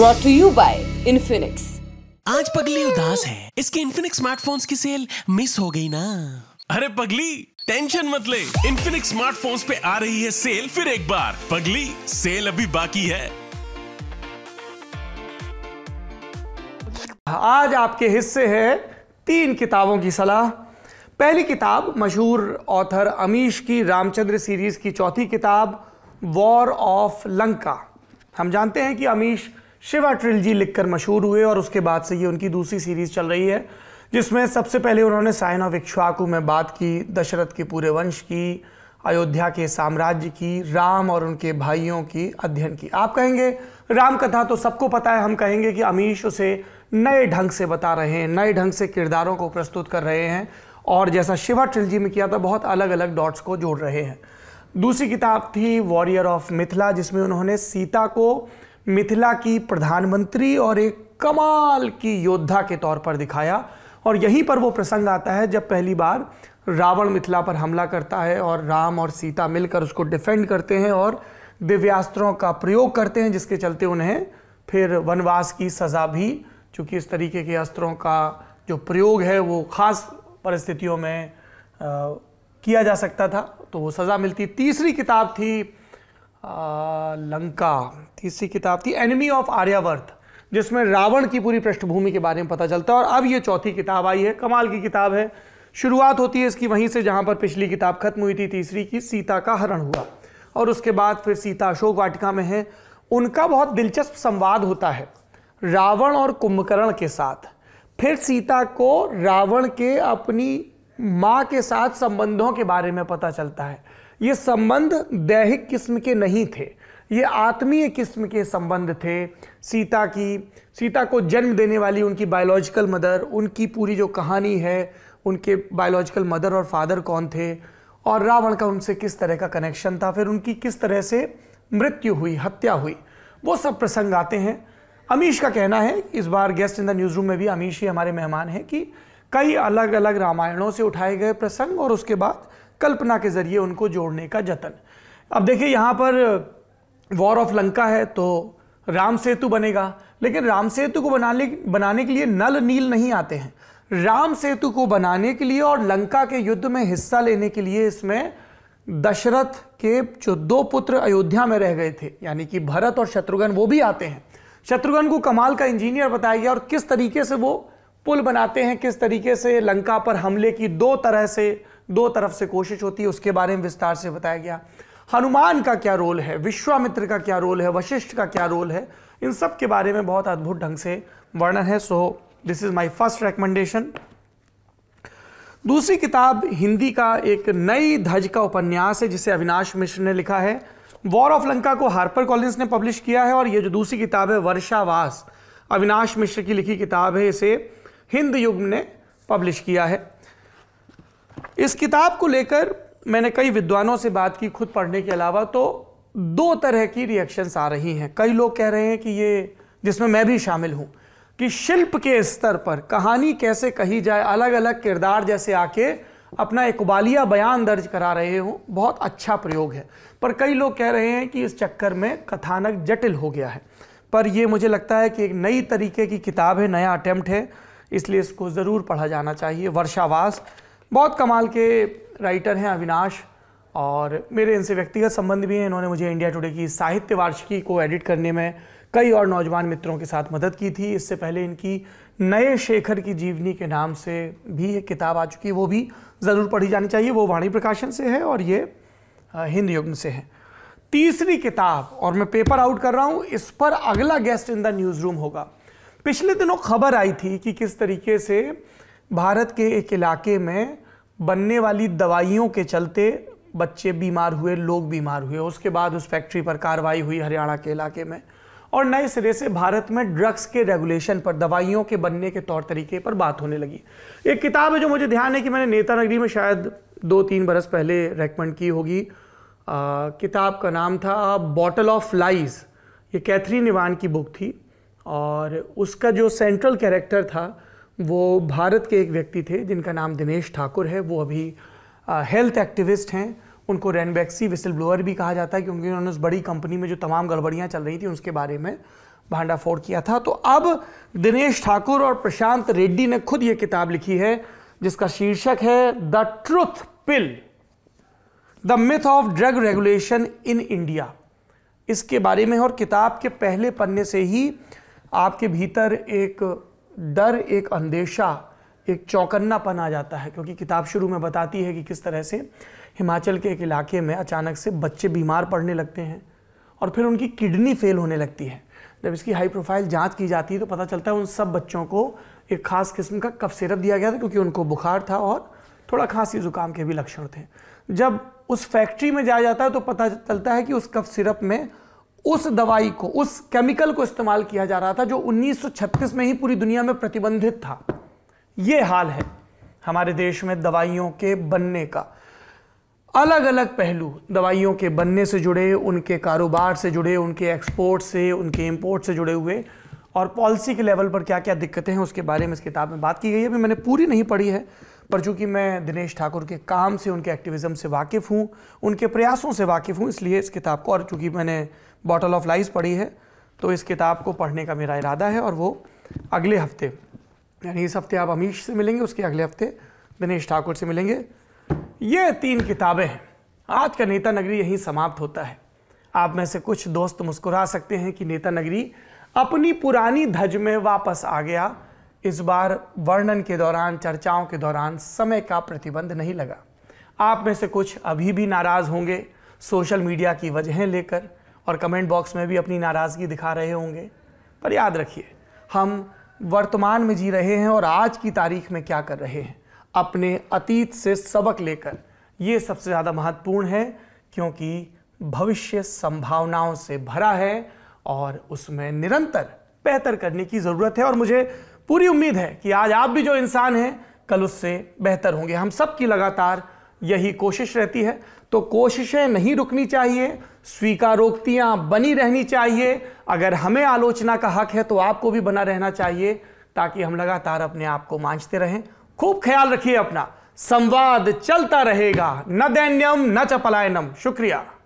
brought to you by Infinix आज पगली उदास है इसके इन्फिनिक्स स्मार्टफोन्स की सेल मिस हो गई ना अरे पगली टेंशन मत ले इन्फिनिक्स स्मार्टफोन्स पे आ रही है सेल फिर एक बार पगली सेल अभी बाकी है आज आपके हिस्से है तीन किताबों की सलाह पहली किताब मशहूर ऑथर अमीश की रामचंद्र सीरीज की चौथी किताब वॉर ऑफ लंका हम जानते हैं कि अमीश शिवा ट्रिलजी लिखकर मशहूर हुए और उसके बाद से ये उनकी दूसरी सीरीज चल रही है जिसमें सबसे पहले उन्होंने साइन ऑफ इक्ष्वाकु में बात की दशरथ के पूरे वंश की अयोध्या के साम्राज्य की राम और उनके भाइयों की अध्ययन की आप कहेंगे राम कथा तो सबको पता है हम कहेंगे कि अमीश उसे नए ढंग से बता रहे हैं नए ढंग से किरदारों को प्रस्तुत कर रहे हैं और जैसा शिवा ट्रिलजी में किया था बहुत अलग अलग डॉट्स को जोड़ रहे हैं दूसरी किताब थी वॉरियर ऑफ मिथिला जिसमें उन्होंने सीता को मिथिला की प्रधानमंत्री और एक कमाल की योद्धा के तौर पर दिखाया और यहीं पर वो प्रसंग आता है जब पहली बार रावण मिथिला पर हमला करता है और राम और सीता मिलकर उसको डिफेंड करते हैं और दिव्यास्त्रों का प्रयोग करते हैं जिसके चलते उन्हें फिर वनवास की सज़ा भी चूँकि इस तरीके के अस्त्रों का जो प्रयोग है वो ख़ास परिस्थितियों में आ, किया जा सकता था तो वो सज़ा मिलती तीसरी किताब थी लंका तीसरी किताब थी एनिमी ऑफ आर्यावर्त जिसमें रावण की पूरी पृष्ठभूमि के बारे में पता चलता है और अब ये चौथी किताब आई है कमाल की किताब है शुरुआत होती है इसकी वहीं से जहां पर पिछली किताब खत्म हुई थी तीसरी की सीता का हरण हुआ और उसके बाद फिर सीता अशोक वाटिका में है उनका बहुत दिलचस्प संवाद होता है रावण और कुंभकर्ण के साथ फिर सीता को रावण के अपनी माँ के साथ संबंधों के बारे में पता चलता है ये संबंध दैहिक किस्म के नहीं थे ये आत्मीय किस्म के संबंध थे सीता की सीता को जन्म देने वाली उनकी बायोलॉजिकल मदर उनकी पूरी जो कहानी है उनके बायोलॉजिकल मदर और फादर कौन थे और रावण का उनसे किस तरह का कनेक्शन था फिर उनकी किस तरह से मृत्यु हुई हत्या हुई वो सब प्रसंग आते हैं अमीश का कहना है इस बार guest in the newsroom में भी अमीश ही हमारे मेहमान हैं कि कई अलग अलग रामायणों से उठाए गए प्रसंग और उसके बाद कल्पना के जरिए उनको जोड़ने का जतन अब देखिए यहाँ पर वॉर ऑफ लंका है तो राम सेतु बनेगा लेकिन राम सेतु को बनाने बनाने के लिए नल नील नहीं आते हैं राम सेतु को बनाने के लिए और लंका के युद्ध में हिस्सा लेने के लिए इसमें दशरथ के जो दो पुत्र अयोध्या में रह गए थे यानी कि भरत और शत्रुघ्न वो भी आते हैं शत्रुघ्न को कमाल का इंजीनियर बताया गया और किस तरीके से वो पुल बनाते हैं किस तरीके से लंका पर हमले की दो तरह से दो तरफ से कोशिश होती है उसके बारे में विस्तार से बताया गया हनुमान का क्या रोल है विश्वामित्र का क्या रोल है वशिष्ठ का क्या रोल है इन सब के बारे में बहुत अद्भुत ढंग से वर्णन है so this is my first recommendation दूसरी किताब हिंदी का एक नई धज का उपन्यास है जिसे अविनाश मिश्र ने लिखा है वॉर ऑफ लंका को हार्पर कॉलिंस ने पब्लिश किया है और ये जो दूसरी किताब है वर्षावास अविनाश मिश्र की लिखी किताब है इसे हिंद युग ने पब्लिश किया है इस किताब को लेकर मैंने कई विद्वानों से बात की खुद पढ़ने के अलावा तो दो तरह की रिएक्शंस आ रही हैं कई लोग कह रहे हैं कि ये जिसमें मैं भी शामिल हूँ कि शिल्प के स्तर पर कहानी कैसे कही जाए अलग अलग किरदार जैसे आके अपना इकबालिया बयान दर्ज करा रहे हो बहुत अच्छा प्रयोग है पर कई लोग कह रहे हैं कि इस चक्कर में कथानक जटिल हो गया है पर यह मुझे लगता है कि एक नई तरीके की किताब है नया अटैम्प्ट है इसलिए इसको ज़रूर पढ़ा जाना चाहिए वर्षावास बहुत कमाल के राइटर हैं अविनाश और मेरे इनसे व्यक्तिगत संबंध भी हैं इन्होंने मुझे इंडिया टुडे की साहित्य वार्षिकी को एडिट करने में कई और नौजवान मित्रों के साथ मदद की थी इससे पहले इनकी नए शेखर की जीवनी के नाम से भी एक किताब आ चुकी है वो भी ज़रूर पढ़ी जानी चाहिए वो वाणी प्रकाशन से है और ये हिंद युग्म से है तीसरी किताब और मैं पेपर आउट कर रहा हूँ इस पर अगला guest in the newsroom होगा पिछले दिनों खबर आई थी कि किस तरीके से भारत के एक इलाके में बनने वाली दवाइयों के चलते बच्चे बीमार हुए लोग बीमार हुए उसके बाद उस फैक्ट्री पर कार्रवाई हुई हरियाणा के इलाके में और नए सिरे से भारत में ड्रग्स के रेगुलेशन पर दवाइयों के बनने के तौर तरीके पर बात होने लगी एक किताब है जो मुझे ध्यान है कि मैंने नेता नगरी में शायद दो तीन बरस पहले रेकमेंड की होगी किताब का नाम था बॉटल ऑफ लाइज ये कैथरीन निवान की बुक थी और उसका जो सेंट्रल कैरेक्टर था वो भारत के एक व्यक्ति थे जिनका नाम दिनेश ठाकुर है वो अभी हेल्थ एक्टिविस्ट हैं उनको रेनबैक्सी विसल ब्लोअर भी कहा जाता है क्योंकि उन्होंने उस बड़ी कंपनी में जो तमाम गड़बड़ियाँ चल रही थी उसके बारे में भांडाफोड़ किया था तो अब दिनेश ठाकुर और प्रशांत रेड्डी ने खुद ये किताब लिखी है जिसका शीर्षक है the truth pill the myth of drug regulation in India इसके बारे में और किताब के पहले पन्ने से ही आपके भीतर एक डर एक अंदेशा एक चौकन्नापन आ जाता है क्योंकि किताब शुरू में बताती है कि किस तरह से हिमाचल के एक इलाके में अचानक से बच्चे बीमार पड़ने लगते हैं और फिर उनकी किडनी फेल होने लगती है जब इसकी हाई प्रोफाइल जांच की जाती है तो पता चलता है उन सब बच्चों को एक खास किस्म का कफ सिरप दिया गया था क्योंकि उनको बुखार था और थोड़ा खांसी जुकाम के भी लक्षण थे जब उस फैक्ट्री में जाया जाता है तो पता चलता है कि उस कफ सिरप में उस दवाई को उस केमिकल को इस्तेमाल किया जा रहा था जो 1936 में ही पूरी दुनिया में प्रतिबंधित था यह हाल है हमारे देश में दवाइयों के बनने का अलग अलग पहलू दवाइयों के बनने से जुड़े उनके कारोबार से जुड़े उनके एक्सपोर्ट से उनके इम्पोर्ट से जुड़े हुए और पॉलिसी के लेवल पर क्या क्या दिक्कतें हैं उसके बारे में इस किताब में बात की गई है अभी मैंने पूरी नहीं पढ़ी है पर चूँकि मैं दिनेश ठाकुर के काम से उनके एक्टिविज़म से वाकिफ़ हूँ उनके प्रयासों से वाकिफ़ हूँ इसलिए इस किताब को और चूँकि मैंने बॉटल ऑफ लाइज पढ़ी है तो इस किताब को पढ़ने का मेरा इरादा है और वो अगले हफ्ते यानी इस हफ्ते आप अमीश से मिलेंगे उसके अगले हफ्ते दिनेश ठाकुर से मिलेंगे ये तीन किताबें हैं आज का नेता नगरी यहीं समाप्त होता है आप में से कुछ दोस्त मुस्कुरा सकते हैं कि नेता नगरी अपनी पुरानी धज में वापस आ गया इस बार वर्णन के दौरान चर्चाओं के दौरान समय का प्रतिबंध नहीं लगा आप में से कुछ अभी भी नाराज़ होंगे सोशल मीडिया की वजहें लेकर और कमेंट बॉक्स में भी अपनी नाराज़गी दिखा रहे होंगे पर याद रखिए हम वर्तमान में जी रहे हैं और आज की तारीख में क्या कर रहे हैं अपने अतीत से सबक लेकर ये सबसे ज़्यादा महत्वपूर्ण है क्योंकि भविष्य संभावनाओं से भरा है और उसमें निरंतर बेहतर करने की ज़रूरत है और मुझे पूरी उम्मीद है कि आज आप भी जो इंसान हैं कल उससे बेहतर होंगे हम सब की लगातार यही कोशिश रहती है तो कोशिशें नहीं रुकनी चाहिए स्वीकारोक्तियाँ बनी रहनी चाहिए अगर हमें आलोचना का हक है तो आपको भी बना रहना चाहिए ताकि हम लगातार अपने आप को मांझते रहें खूब ख्याल रखिए अपना संवाद चलता रहेगा न दैन्यम न च पलायनम शुक्रिया